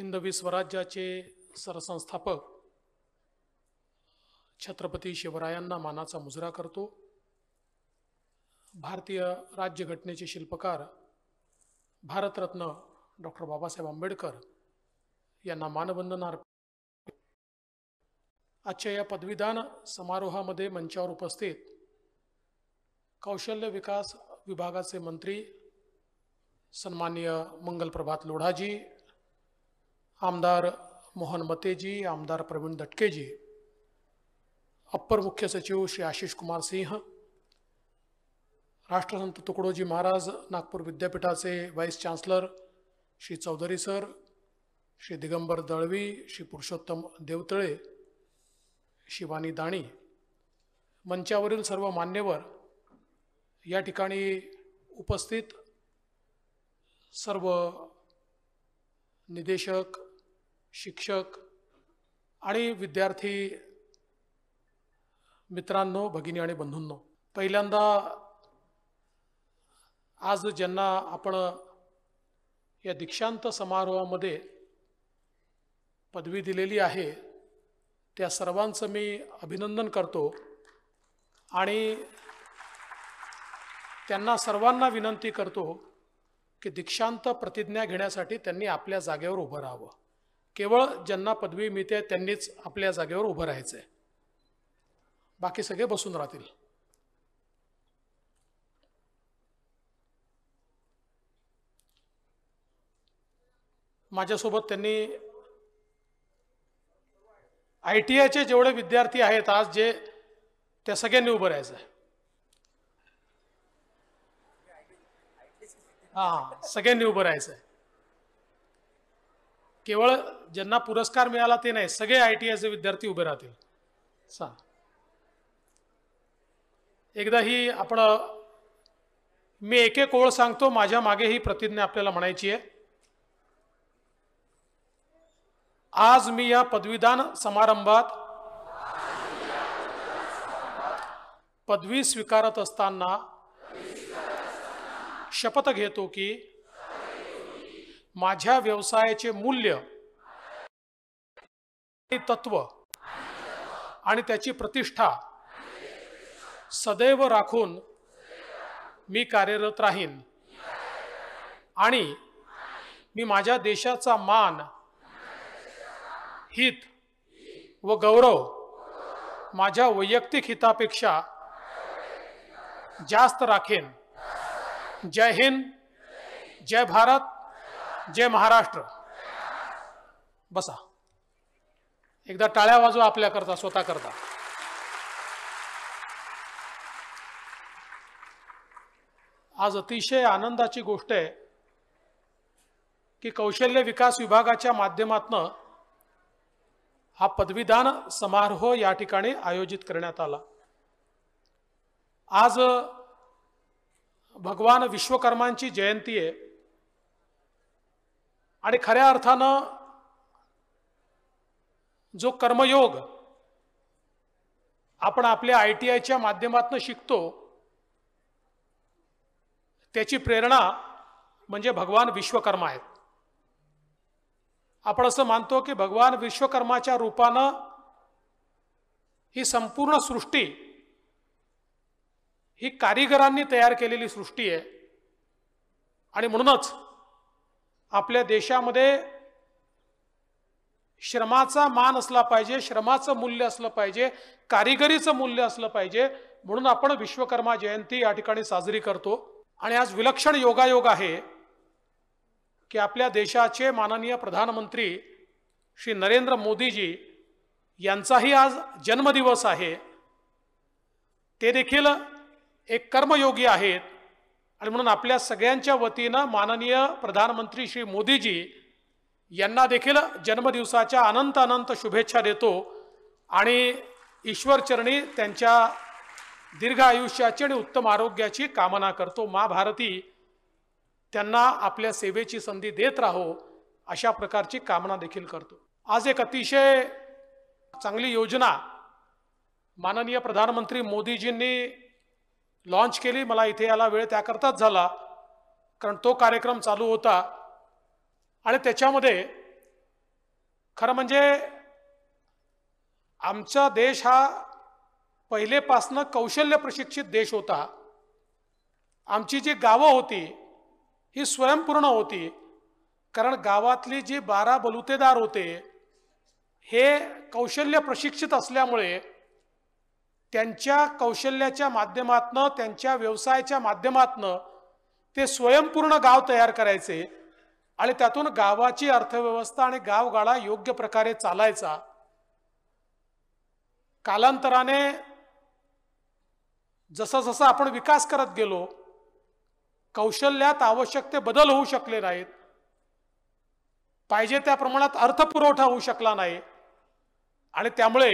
हिंदवी स्वराज्याचे सरसंस्थापक छत्रपती शिवरायांना मानाचा मुजरा करतो भारतीय राज्यघटनेचे शिल्पकार भारतरत्न डॉक्टर बाबासाहेब आंबेडकर यांना मानवंदना अर्पण आजच्या या पदवीदान समारोहामध्ये मंचावर उपस्थित कौशल्य विकास विभागाचे मंत्री सन्मान्य मंगलप्रभात लोढाजी आमदार मोहन मतेजी आमदार प्रवीण दटकेजी अप्पर मुख्य सचिव श्री आशिष कुमार सिंह राष्ट्रसंत तुकडोजी महाराज नागपूर विद्यापीठाचे vice chancellor Shri Chaudhari sir Shri Digambar Dalvi Shri Purushottam Devtale Shivani Dani मंचावरील सर्व मान्यवर या ठिकाणी उपस्थित सर्व निदेशक शिक्षक आणि विद्यार्थी मित्रांनो भगिनी आणि बंधूंनो पहिल्यांदा आज ज्यांना आपण या दीक्षांत समारोहामध्ये पदवी दिलेली आहे त्या सर्वांचं मी अभिनंदन करतो आणि त्यांना सर्वांना विनंती करतो की दीक्षांत प्रतिज्ञा घेण्यासाठी त्यांनी आपल्या जागेवर उभं राहावं केवळ ज्यांना पदवी मिळते त्यांनीच आपल्या जागेवर उभं राहायचं आहे बाकी सगळे बसून राहतील माझ्यासोबत त्यांनी आय टी आयचे जेवढे विद्यार्थी आहेत आज जे त्या सगळ्यांनी उभं राहायचं आहे हां सगळ्यांनी उभं राहायचं आहे केवळ ज्यांना पुरस्कार मिळाला ते नाही सगळे आय टी आयचे विद्यार्थी उभे राहतील सा एकदा ही आपण मी एक एक ओळ सांगतो माझ्या मागे ही प्रतिज्ञा आपल्याला म्हणायची आहे आज मी या पदवीदान समारंभात पदवी स्वीकारत असताना शपथ घेतो की माझ्या व्यवसायाचे मूल्य तत्व आणि त्याची प्रतिष्ठा सदैव राखून मी कार्यरत राहीन आणि मी माझ्या देशाचा मान हित व गौरव माझ्या वैयक्तिक हितापेक्षा जास्त राखेन जय हिंद जय भारत जय महाराष्ट्र बसा एकदा टाळ्या आपल्या करता, स्वतः करता आज अतिशय आनंदाची गोष्ट आहे की कौशल्य विकास विभागाच्या माध्यमातन हा पदवीदान समारोह या ठिकाणी आयोजित करण्यात आला आज भगवान विश्वकर्मांची जयंती आहे आणि खऱ्या अर्थानं जो कर्मयोग आपण आपल्या आय टी आयच्या माध्यमातून शिकतो त्याची प्रेरणा म्हणजे भगवान विश्वकर्मा आहेत आपण असं मानतो की भगवान विश्वकर्माच्या रूपानं ही संपूर्ण सृष्टी ही कारिगरांनी तयार केलेली सृष्टी आहे आणि म्हणूनच आपल्या देशामध्ये श्रमाचा मान असला पाहिजे श्रमाचं मूल्य असलं पाहिजे कारिगरीचं मूल्य असलं पाहिजे म्हणून आपण विश्वकर्मा जयंती या ठिकाणी साजरी करतो आणि आज विलक्षण योगायोग आहे की आपल्या देशाचे माननीय प्रधानमंत्री श्री नरेंद्र मोदीजी यांचाही आज जन्मदिवस आहे ते देखील एक कर्मयोगी आहेत आणि म्हणून आपल्या सगळ्यांच्या वतीनं माननीय प्रधानमंत्री श्री मोदीजी यांना देखील जन्मदिवसाच्या अनंत अनंत शुभेच्छा देतो आणि ईश्वरचरणी त्यांच्या दीर्घ आयुष्याची आणि उत्तम आरोग्याची कामना करतो मा भारती त्यांना आपल्या सेवेची संधी देत राहो अशा प्रकारची कामना देखील करतो आज एक अतिशय चांगली योजना माननीय प्रधानमंत्री मोदीजींनी लॉन्च केली मला इथे याला वेळ त्याकरताच झाला कारण तो कार्यक्रम चालू होता आणि त्याच्यामध्ये खरं म्हणजे आमचा देश हा पहिलेपासनं कौशल्य प्रशिक्षित देश होता आमची जी गावं होती ही स्वयंपूर्ण होती कारण गावातली जी बारा बलुतेदार होते हे कौशल्य प्रशिक्षित असल्यामुळे त्यांच्या कौशल्याच्या माध्यमातनं त्यांच्या व्यवसायाच्या माध्यमातनं ते स्वयंपूर्ण गाव तयार करायचे आणि त्यातून गावाची अर्थव्यवस्था आणि गावगाळा योग्य प्रकारे चालायचा कालांतराने जसं जसं आपण विकास करत गेलो कौशल्यात आवश्यक ते बदल होऊ शकले नाहीत पाहिजे त्या प्रमाणात अर्थपुरवठा होऊ शकला नाही आणि त्यामुळे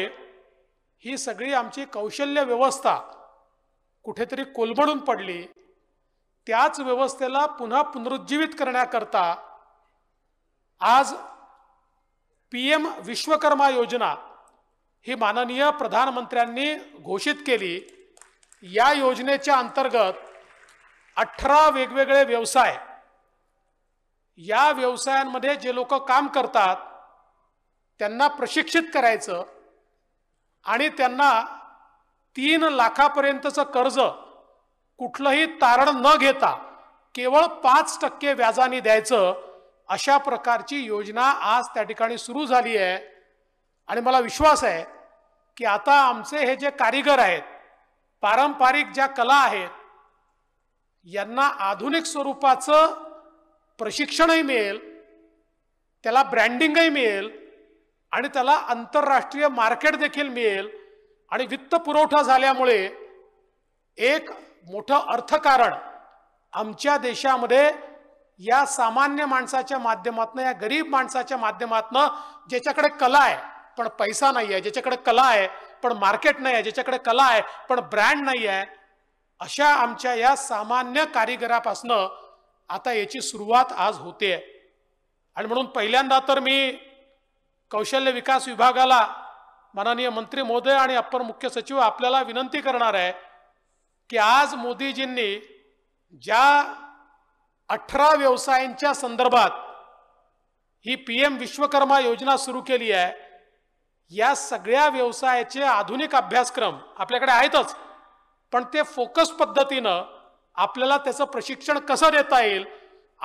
ही सगळी आमची कौशल्य व्यवस्था कुठेतरी कोलबडून पडली त्याच व्यवस्थेला पुन्हा पुनरुज्जीवित करण्याकरता आज पी एम विश्वकर्मा योजना ही माननीय प्रधानमंत्र्यांनी घोषित केली या योजनेच्या अंतर्गत अठरा वेगवेगळे व्यवसाय या व्यवसायांमध्ये जे लोक काम करतात त्यांना प्रशिक्षित करायचं आणि त्यांना तीन लाखापर्यंतचं कर्ज कुठलंही तारण न घेता केवळ पाच टक्के व्याजाने द्यायचं अशा प्रकारची योजना आज त्या ठिकाणी सुरू झाली आहे आणि मला विश्वास आहे की आता आमचे हे जे कारीगर आहेत पारंपरिक ज्या कला आहेत यांना आधुनिक स्वरूपाचं प्रशिक्षणही मिळेल त्याला ब्रँडिंगही मिळेल आणि त्याला आंतरराष्ट्रीय मार्केट देखील मिळेल आणि वित्त पुरवठा झाल्यामुळे एक मोठं अर्थकारण आमच्या देशामध्ये या सामान्य माणसाच्या माध्यमातून या गरीब माणसाच्या माध्यमातनं ज्याच्याकडे कला आहे पण पैसा नाही आहे ज्याच्याकडे कला आहे पण मार्केट नाही आहे ज्याच्याकडे कला आहे पण ब्रँड नाही आहे अशा आमच्या या सामान्य कारिगरापासनं आता याची सुरुवात आज होते आणि म्हणून पहिल्यांदा तर मी कौशल्य विकास विभागाला माननीय मंत्री महोदय आणि अप्पर मुख्य सचिव आपल्याला विनंती करणार आहे की आज मोदीजींनी ज्या अठरा व्यवसायांच्या संदर्भात ही पी एम विश्वकर्मा योजना सुरू केली आहे या सगळ्या व्यवसायाचे आधुनिक अभ्यासक्रम आपल्याकडे आहेतच पण ते फोकस पद्धतीनं आपल्याला त्याचं प्रशिक्षण कसं देता येईल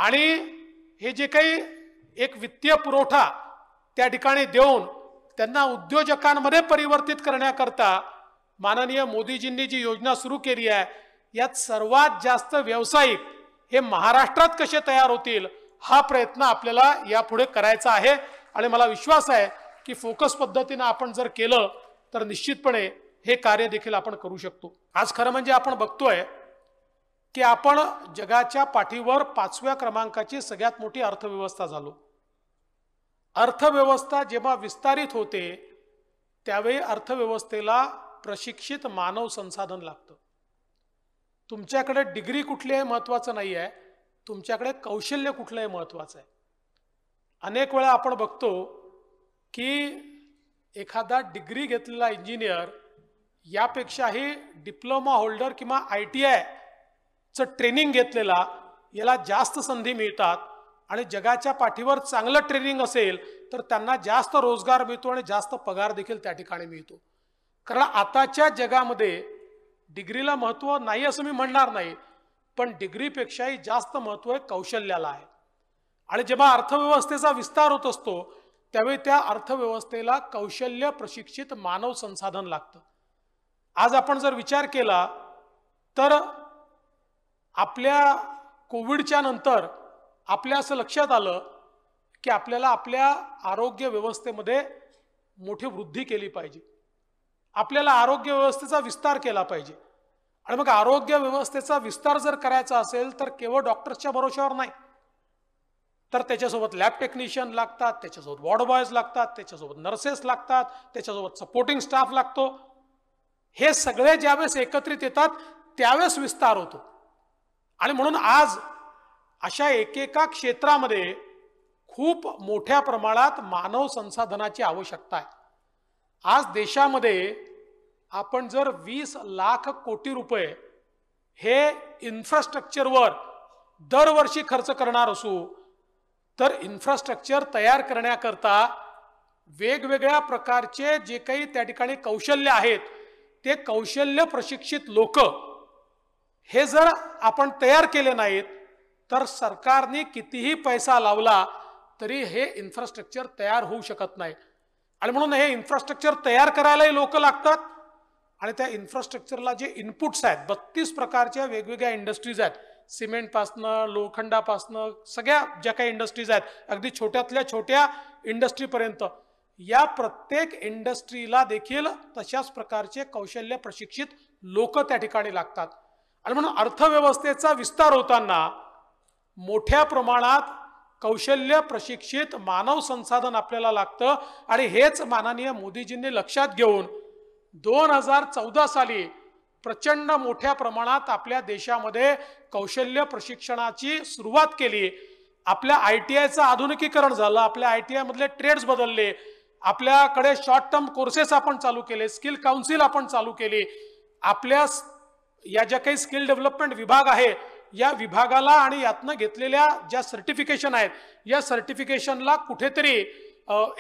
आणि हे जे काही एक वित्तीय पुरवठा त्या ठिकाणी देऊन त्यांना उद्योजकांमध्ये परिवर्तित करण्याकरता माननीय मोदीजींनी जी योजना सुरू केली आहे यात सर्वात जास्त व्यावसायिक हे महाराष्ट्रात कसे तयार होतील हा प्रयत्न आपल्याला यापुढे करायचा आहे आणि मला विश्वास आहे की फोकस पद्धतीनं आपण जर केलं तर निश्चितपणे हे कार्य देखील आपण करू शकतो आज खरं म्हणजे आपण बघतोय की आपण जगाच्या पाठीवर पाचव्या क्रमांकाची सगळ्यात मोठी अर्थव्यवस्था झालो अर्थव्यवस्था जेव्हा विस्तारित होते त्यावेळी अर्थव्यवस्थेला प्रशिक्षित मानव संसाधन लागतं तुमच्याकडे डिग्री कुठली आहे महत्त्वाचं नाही आहे तुमच्याकडे कौशल्य कुठलं आहे महत्त्वाचं आहे अनेक वेळा आपण बघतो की एखादा डिग्री घेतलेला इंजिनियर यापेक्षाही डिप्लोमा होल्डर किंवा आय टी आयचं ट्रेनिंग घेतलेला याला जास्त संधी मिळतात आणि जगाच्या पाठीवर चांगलं ट्रेनिंग असेल तर त्यांना जास्त रोजगार मिळतो आणि जास्त पगार देखील त्या ठिकाणी मिळतो कारण आताच्या जगामध्ये डिग्रीला महत्त्व नाही असं मी म्हणणार नाही पण डिग्रीपेक्षाही जास्त महत्त्व हे कौशल्याला आहे आणि जेव्हा अर्थव्यवस्थेचा विस्तार होत असतो त्यावेळी त्या अर्थव्यवस्थेला कौशल्य प्रशिक्षित मानव संसाधन लागतं आज आपण जर विचार केला तर आपल्या कोविडच्या नंतर आपल्या असं लक्षात आलं की आपल्याला आपल्या आरोग्य व्यवस्थेमध्ये मोठी वृद्धी केली पाहिजे आपल्याला आरोग्य व्यवस्थेचा विस्तार केला पाहिजे आणि मग आरोग्य व्यवस्थेचा विस्तार जर करायचा असेल तर केवळ डॉक्टर्सच्या भरोश्यावर नाही तर त्याच्यासोबत लॅब टेक्निशियन लागतात त्याच्यासोबत वॉर्ड बॉयज लागतात त्याच्यासोबत नर्सेस लागतात त्याच्यासोबत सपोर्टिंग स्टाफ लागतो हे सगळे ज्यावेळेस एकत्रित येतात त्यावेळेस विस्तार होतो आणि म्हणून आज अशा एकेका क्षेत्रामध्ये खूप मोठ्या प्रमाणात मानव संसाधनाची आवश्यकता आहे आज देशामध्ये आपण जर वीस लाख कोटी रुपये हे इन्फ्रास्ट्रक्चरवर दरवर्षी खर्च करणार असू तर इन्फ्रास्ट्रक्चर तयार करण्याकरता वेगवेगळ्या प्रकारचे जे काही त्या ठिकाणी कौशल्य आहेत ते कौशल्य प्रशिक्षित लोक हे जर आपण तयार केले नाहीत तर सरकारने कितीही पैसा लावला तरी हे इन्फ्रास्ट्रक्चर तयार होऊ शकत नाही आणि म्हणून हे इन्फ्रास्ट्रक्चर तयार करायलाही लोक लागतात आणि त्या इन्फ्रास्ट्रक्चरला जे इनपुट्स आहेत बत्तीस प्रकारच्या वेगवेगळ्या इंडस्ट्रीज आहेत सिमेंटपासनं लोखंडापासनं सगळ्या ज्या काही इंडस्ट्रीज आहेत अगदी छोट्यातल्या छोट्या इंडस्ट्रीपर्यंत या प्रत्येक इंडस्ट्रीला देखील तशाच प्रकारचे कौशल्य प्रशिक्षित लोक त्या ठिकाणी लागतात आणि म्हणून अर्थव्यवस्थेचा विस्तार होताना मोठ्या प्रमाणात कौशल्य प्रशिक्षित मानव संसाधन आपल्याला लागतं आणि हेच माननीय मोदीजींनी लक्षात घेऊन दोन हजार चौदा साली प्रचंड मोठ्या प्रमाणात आपल्या देशामध्ये कौशल्य प्रशिक्षणाची सुरुवात केली आपल्या आय टी आयचं आधुनिकीकरण झालं आपल्या आय टी आयमधले ट्रेड्स बदलले आपल्याकडे शॉर्ट टर्म कोर्सेस आपण चालू केले स्किल काउन्सिल आपण चालू केली आपल्या या ज्या काही स्किल डेव्हलपमेंट विभाग आहे या विभागाला आणि यातनं घेतलेल्या ज्या सर्टिफिकेशन आहेत या सर्टिफिकेशनला कुठेतरी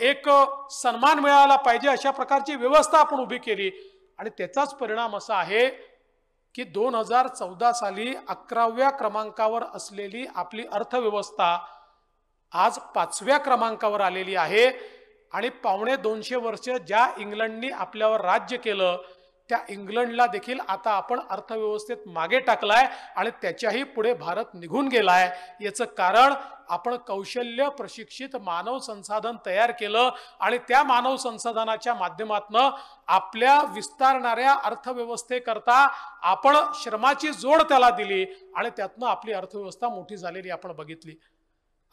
एक सन्मान मिळाला पाहिजे अशा प्रकारची व्यवस्था आपण उभी केली आणि त्याचाच परिणाम असा आहे की दोन हजार चौदा साली अकराव्या क्रमांकावर असलेली आपली अर्थव्यवस्था आज पाचव्या क्रमांकावर आलेली आहे आणि पावणे दोनशे वर्ष ज्या इंग्लंडनी आपल्यावर राज्य केलं त्या इंग्लंडला देखील आता आपण अर्थव्यवस्थेत मागे टाकलाय आणि त्याच्याही पुढे भारत निघून गेलाय याचं कारण आपण कौशल्य प्रशिक्षित मानव संसाधन तयार केलं आणि त्या मानव संसाधनाच्या माध्यमातून आपल्या विस्तारणाऱ्या अर्थव्यवस्थेकरता आपण श्रमाची जोड त्याला दिली आणि त्यातनं आपली अर्थव्यवस्था मोठी झालेली आपण बघितली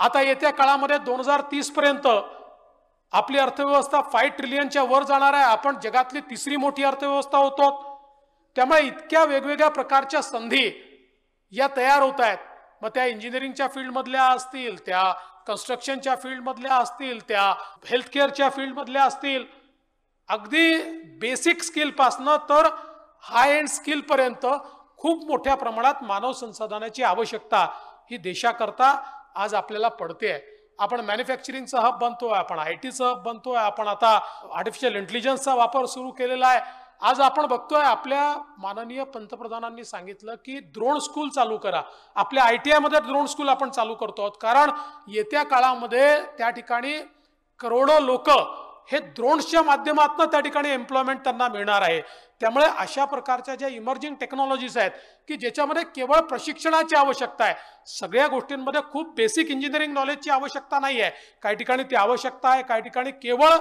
आता येत्या काळामध्ये दोन हजार तीस पर्यंत आपली अर्थव्यवस्था फाय ट्रिलियनच्या वर जाणार आहे आपण जगातली तिसरी मोठी अर्थव्यवस्था होतो त्यामुळे इतक्या वेगवेगळ्या प्रकारच्या संधी या तयार होत आहेत मग त्या इंजिनिअरिंगच्या फील्डमधल्या असतील त्या कन्स्ट्रक्शनच्या फील्डमधल्या असतील त्या हेल्थकेअरच्या फील्डमधल्या असतील अगदी बेसिक स्किलपासनं तर हाय एंड स्किलपर्यंत खूप मोठ्या प्रमाणात मानव संसाधनाची आवश्यकता ही देशाकरता आज आपल्याला पडते आहे आपण मॅन्युफॅक्चरिंगचा हब बनतोय आपण आय टीचं हब बनतोय आपण आता आर्टिफिशियल इंटेलिजन्सचा वापर सुरू केलेला आहे आज आपण बघतोय आपल्या माननीय पंतप्रधानांनी सांगितलं की द्रोण स्कूल चालू करा आपल्या आय टी आयमध्ये द्रोण स्कूल आपण चालू करतो आहोत कारण येत्या काळामध्ये त्या ठिकाणी करोडो लोक हे द्रोणच्या माध्यमातून त्या ठिकाणी एम्प्लॉयमेंट त्यांना मिळणार आहे त्यामुळे अशा प्रकारच्या ज्या इमर्जिंग टेक्नॉलॉजीज आहेत की ज्याच्यामध्ये केवळ प्रशिक्षणाची आवश्यकता आहे सगळ्या गोष्टींमध्ये खूप बेसिक इंजिनिअरिंग नॉलेजची आवश्यकता नाही आहे काही ठिकाणी ती आवश्यकता आहे काही ठिकाणी केवळ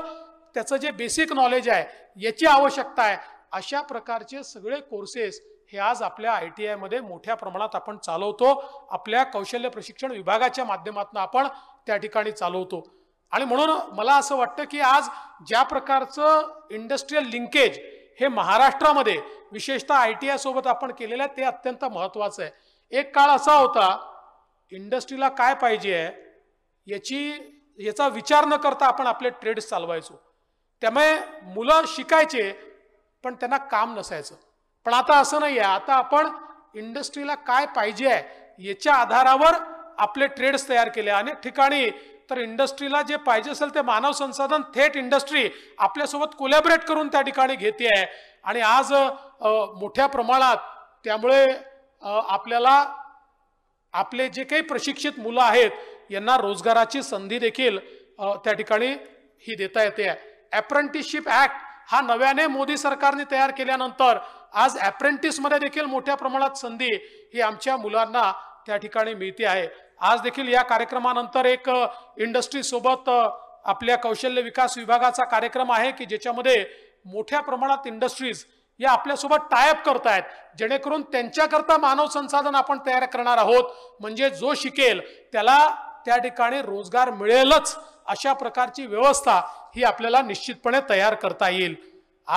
त्याचं जे बेसिक नॉलेज आहे याची आवश्यकता आहे अशा प्रकारचे सगळे कोर्सेस हे आज आपल्या आय टी आयमध्ये मोठ्या प्रमाणात आपण चालवतो आपल्या कौशल्य प्रशिक्षण विभागाच्या माध्यमातून आपण त्या ठिकाणी चालवतो आणि म्हणून मला असं वाटतं की आज ज्या प्रकारचं इंडस्ट्रीयल लिंकेज हे महाराष्ट्रामध्ये विशेषतः आय टी आय सोबत आपण केलेलं आहे ते अत्यंत महत्त्वाचं आहे एक काळ असा होता इंडस्ट्रीला काय पाहिजे आहे याची याचा विचार न करता आपण आपले ट्रेड्स चालवायचो त्यामुळे मुलं शिकायचे पण त्यांना काम नसायचं पण आता असं नाही आहे आता आपण इंडस्ट्रीला काय पाहिजे आहे याच्या आधारावर आपले ट्रेड्स तयार केले अनेक ठिकाणी तर इंडस्ट्रीला जे पाहिजे असेल ते मानव संसाधन थेट इंडस्ट्री आपल्यासोबत कोलॅबरेट करून त्या ठिकाणी घेते आहे आणि आज मोठ्या प्रमाणात त्यामुळे आपल्याला आपले जे काही प्रशिक्षित मुलं आहेत यांना रोजगाराची संधी देखील त्या ठिकाणी ही देता येते अप्रेंटिसशिप ऍक्ट हा नव्याने मोदी सरकारने तयार केल्यानंतर आज अप्रेंटिसमध्ये देखील मोठ्या प्रमाणात संधी ही आमच्या मुलांना त्या ठिकाणी मिळते आहे आज देखील या कार्यक्रमानंतर एक इंडस्ट्री सोबत आपल्या कौशल्य विकास विभागाचा कार्यक्रम आहे की ज्याच्यामध्ये मोठ्या प्रमाणात इंडस्ट्रीज या आपल्यासोबत टायअप आहेत जेणेकरून त्यांच्याकरता मानव संसाधन आपण तयार करणार आहोत म्हणजे जो शिकेल त्याला त्या ठिकाणी रोजगार मिळेलच अशा प्रकारची व्यवस्था ही आपल्याला निश्चितपणे तयार करता येईल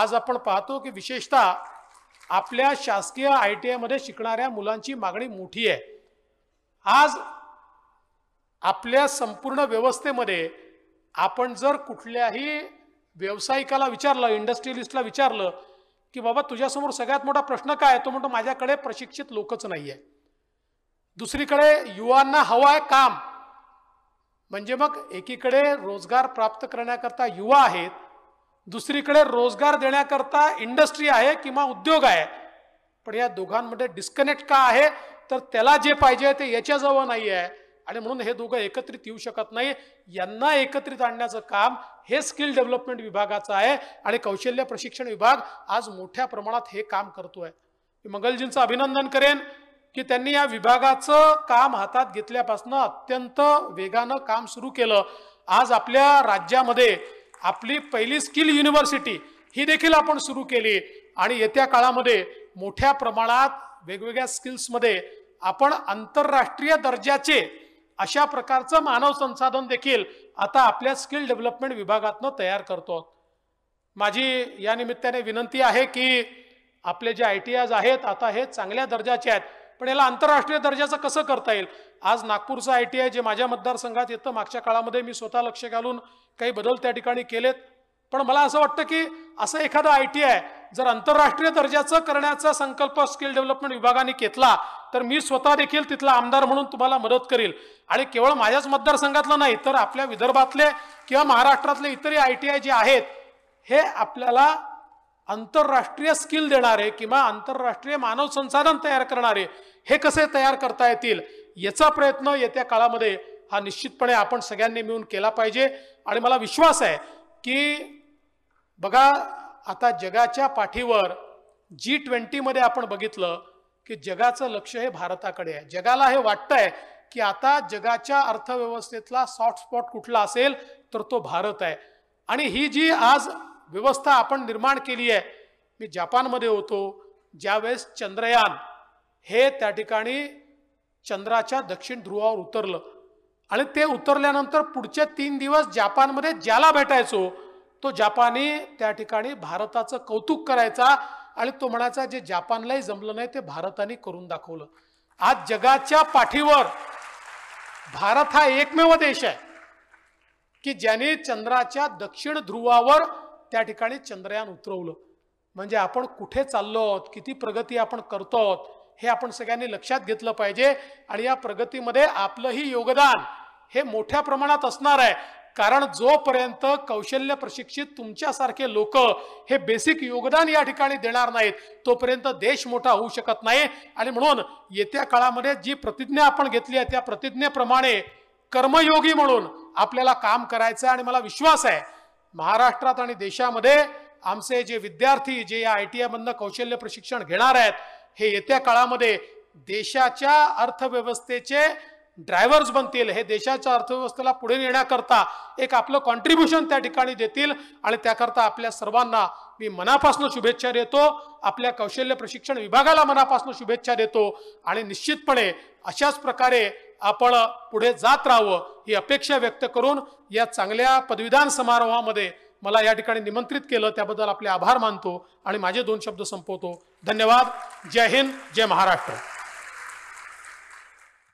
आज आपण पाहतो की विशेषतः आपल्या शासकीय आय टी आयमध्ये शिकणाऱ्या मुलांची मागणी मोठी आहे आज आपल्या संपूर्ण व्यवस्थेमध्ये आपण जर कुठल्याही व्यावसायिकाला विचारलं इंडस्ट्रियलिस्टला विचारलं की बाबा तुझ्यासमोर सगळ्यात मोठा प्रश्न काय तो म्हणतो माझ्याकडे प्रशिक्षित लोकच नाही आहे दुसरीकडे युवांना हवं आहे काम म्हणजे मग एकीकडे रोजगार प्राप्त करण्याकरता युवा आहेत दुसरीकडे रोजगार देण्याकरता इंडस्ट्री आहे किंवा उद्योग आहे पण या दोघांमध्ये डिस्कनेक्ट का आहे तर त्याला जे पाहिजे ते याच्याजवळ नाही आहे आणि म्हणून हे दोघं एकत्रित येऊ शकत नाही यांना एकत्रित आणण्याचं काम हे स्किल डेव्हलपमेंट विभागाचं आहे आणि कौशल्य प्रशिक्षण विभाग आज मोठ्या प्रमाणात हे काम आहे मी मंगलजींचं अभिनंदन करेन की त्यांनी या विभागाचं काम हातात घेतल्यापासून अत्यंत वेगानं काम सुरू केलं आज आपल्या राज्यामध्ये आपली पहिली स्किल युनिव्हर्सिटी ही देखील आपण सुरू केली आणि येत्या काळामध्ये मोठ्या प्रमाणात वेगवेगळ्या स्किल्समध्ये आपण आंतरराष्ट्रीय दर्जाचे अशा प्रकारचं मानव संसाधन देखील आता आपल्या स्किल डेव्हलपमेंट विभागातनं तयार करतो माझी या निमित्ताने विनंती आहे की आपले जे आय टी आयज आहेत आता हे चांगल्या दर्जाचे आहेत पण याला आंतरराष्ट्रीय दर्जाचं कसं करता येईल आज नागपूरचं आय टी आय जे माझ्या मतदारसंघात येतं मागच्या काळामध्ये मी स्वतः लक्ष घालून काही बदल त्या ठिकाणी केलेत पण मला असं वाटतं की असं एखादं आय टी आय जर आंतरराष्ट्रीय दर्जाचं करण्याचा संकल्प स्किल डेव्हलपमेंट विभागाने घेतला तर मी स्वतः देखील तिथला आमदार म्हणून तुम्हाला मदत करील आणि केवळ माझ्याच मतदारसंघातलं नाही तर आपल्या विदर्भातले किंवा महाराष्ट्रातले इतरही आय टी आय जे आहेत हे आपल्याला आंतरराष्ट्रीय स्किल देणारे किंवा आंतरराष्ट्रीय मानव संसाधन तयार करणारे हे कसे तयार करता येतील याचा प्रयत्न येत्या काळामध्ये हा निश्चितपणे आपण सगळ्यांनी मिळून केला पाहिजे आणि मला विश्वास आहे की बघा आता जगाच्या पाठीवर जी ट्वेंटीमध्ये आपण बघितलं की जगाचं लक्ष हे भारताकडे आहे जगाला हे वाटतंय की आता जगाच्या अर्थव्यवस्थेतला सॉफ्ट स्पॉट कुठला असेल तर तो भारत आहे आणि ही जी आज व्यवस्था आपण निर्माण केली आहे मी जपानमध्ये होतो ज्यावेळेस चंद्रयान हे त्या ठिकाणी चंद्राच्या दक्षिण ध्रुवावर उतरलं आणि ते उतरल्यानंतर पुढचे तीन दिवस जपानमध्ये ज्याला भेटायचो तो जपानी त्या ठिकाणी भारताचं कौतुक करायचा आणि तो म्हणायचा जे जपानलाही जमलं नाही ते भारताने करून दाखवलं आज जगाच्या पाठीवर भारत हा एकमेव देश आहे की ज्याने चंद्राच्या दक्षिण ध्रुवावर त्या ठिकाणी चंद्रयान उतरवलं म्हणजे आपण कुठे चाललो आहोत किती प्रगती आपण करतो आहोत हे आपण सगळ्यांनी लक्षात घेतलं पाहिजे आणि या प्रगतीमध्ये आपलंही योगदान हे मोठ्या प्रमाणात असणार आहे कारण जोपर्यंत कौशल्य प्रशिक्षित तुमच्यासारखे लोक हे बेसिक योगदान या ठिकाणी देणार नाहीत तोपर्यंत देश मोठा होऊ शकत नाही आणि म्हणून येत्या काळामध्ये जी प्रतिज्ञा आपण घेतली आहे त्या प्रतिज्ञेप्रमाणे कर्मयोगी म्हणून आपल्याला काम करायचं आणि मला विश्वास आहे महाराष्ट्रात आणि देशामध्ये आमचे जे विद्यार्थी जे या आय टी आयमधनं कौशल्य प्रशिक्षण घेणार आहेत हे येत्या काळामध्ये देशाच्या अर्थव्यवस्थेचे ड्रायव्हर्स बनतील हे देशाच्या अर्थव्यवस्थेला पुढे नेण्याकरता एक आपलं कॉन्ट्रीब्युशन त्या ठिकाणी देतील आणि त्याकरता आपल्या सर्वांना मी मनापासून शुभेच्छा देतो आपल्या कौशल्य प्रशिक्षण विभागाला मनापासून शुभेच्छा देतो आणि निश्चितपणे अशाच प्रकारे आपण पुढे जात राहावं ही अपेक्षा व्यक्त करून या चांगल्या पदवीदान समारोहामध्ये मला या ठिकाणी निमंत्रित केलं त्याबद्दल आपले आभार मानतो आणि माझे दोन शब्द संपवतो धन्यवाद जय हिंद जय महाराष्ट्र